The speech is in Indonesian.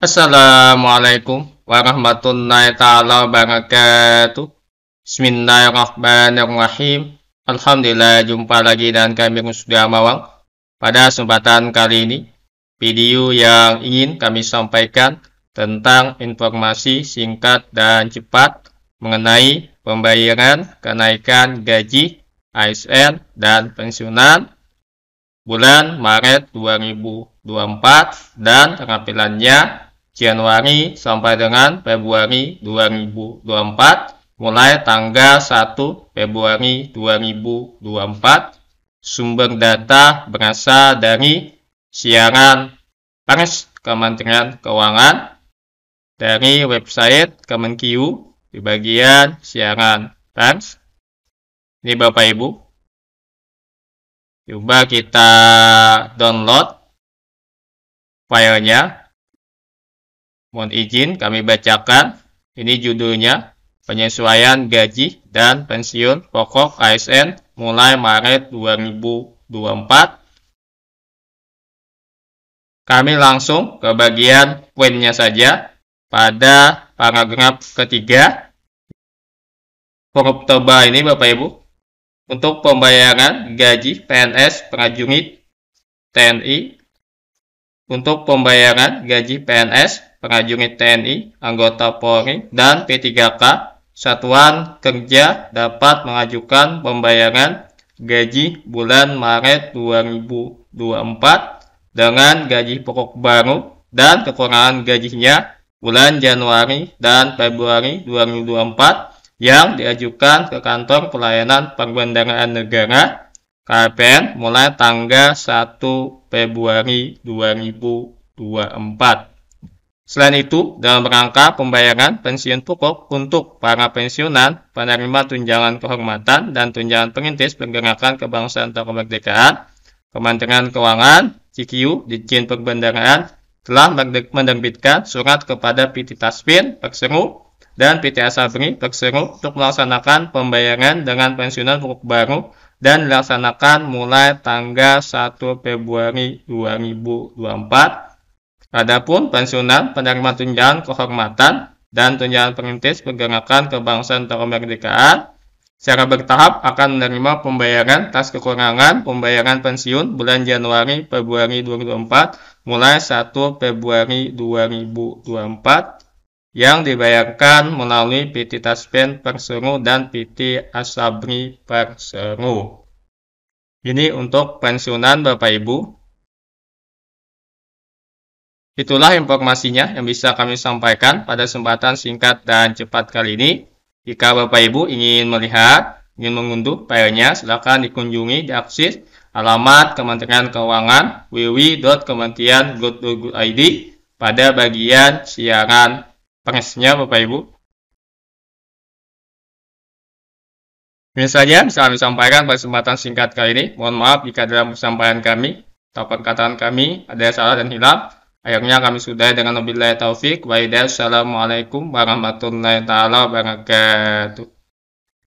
Assalamualaikum warahmatullahi taala wabarakatuh. Bismillahirrahmanirrahim. Alhamdulillah jumpa lagi dengan kami sudah mawang. Pada kesempatan kali ini, video yang ingin kami sampaikan tentang informasi singkat dan cepat mengenai pembayaran kenaikan gaji ASN dan pensiunan bulan Maret 2024 dan tampilannya Januari sampai dengan Februari 2024 mulai tanggal 1 Februari 2024. Sumber data berasal dari siaran pers Kementerian Keuangan dari website Kemenkiu di bagian siaran pers. Ini Bapak Ibu. Coba kita download filenya. Mohon izin kami bacakan. Ini judulnya penyesuaian gaji dan pensiun pokok ASN mulai Maret 2024. Kami langsung ke bagian poinnya saja pada paragraf ketiga. Huruf teba ini Bapak Ibu untuk pembayaran gaji PNS prajurit TNI untuk pembayaran gaji PNS prajurit TNI, anggota Polri, dan P3K, satuan kerja dapat mengajukan pembayaran gaji bulan Maret 2024 dengan gaji pokok baru dan kekurangan gajinya bulan Januari dan Februari 2024 yang diajukan ke kantor pelayanan perbendaharaan negara KPN mulai tanggal 1 Februari 2024. Selain itu, dalam rangka pembayaran pensiun pokok untuk para pensiunan, penerima tunjangan kehormatan dan tunjangan pengintis pergerakan kebangsaan atau kemerdekaan, Kementerian Keuangan, CQU, Dijen Perbendaharaan, telah menerbitkan surat kepada PT Taspin Perseru, dan PT Asabri, Perseru untuk melaksanakan pembayaran dengan pensiunan pokok baru dan dilaksanakan mulai tanggal 1 Februari 2024 Adapun pensiunan, penerima tunjangan kehormatan dan tunjangan perintis pergerakan kebangsaan atau kemerdekaan secara bertahap akan menerima pembayaran tas kekurangan pembayaran pensiun bulan Januari Februari 2024 mulai 1 Februari 2024 yang dibayarkan melalui PT Taspen Perseru dan PT Asabri Perseru. Ini untuk pensiunan Bapak Ibu. Itulah informasinya yang bisa kami sampaikan pada kesempatan singkat dan cepat kali ini. Jika Bapak Ibu ingin melihat, ingin mengunduh filenya, silakan dikunjungi diakses alamat Kementerian Keuangan www.kementerian.go.id pada bagian siaran pengesnya Bapak Ibu. Ini saja yang bisa kami sampaikan pada kesempatan singkat kali ini. Mohon maaf jika dalam kesampaian kami atau perkataan kami ada salah dan hilang. Akhirnya kami sudah dengan wabillahi taufik. Wa Assalamualaikum warahmatullahi taala wabarakatuh.